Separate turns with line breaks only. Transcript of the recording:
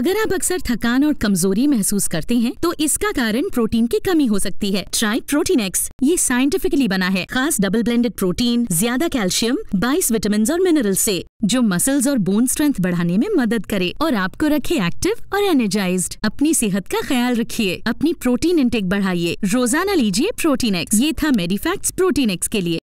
अगर आप अक्सर थकान और कमजोरी महसूस करते हैं तो इसका कारण प्रोटीन की कमी हो सकती है ट्राई प्रोटीन एक्स ये साइंटिफिकली बना है खास डबल ब्लेंडेड प्रोटीन ज्यादा कैल्शियम बाईस विटामिन और मिनरल से जो मसल्स और बोन स्ट्रेंथ बढ़ाने में मदद करे और आपको रखे एक्टिव और एनर्जाइज अपनी सेहत का ख्याल रखिए अपनी प्रोटीन इंटेक बढ़ाइए रोजाना लीजिए प्रोटीन एक्स ये था मेडिफैक्ट प्रोटीन एक्स के लिए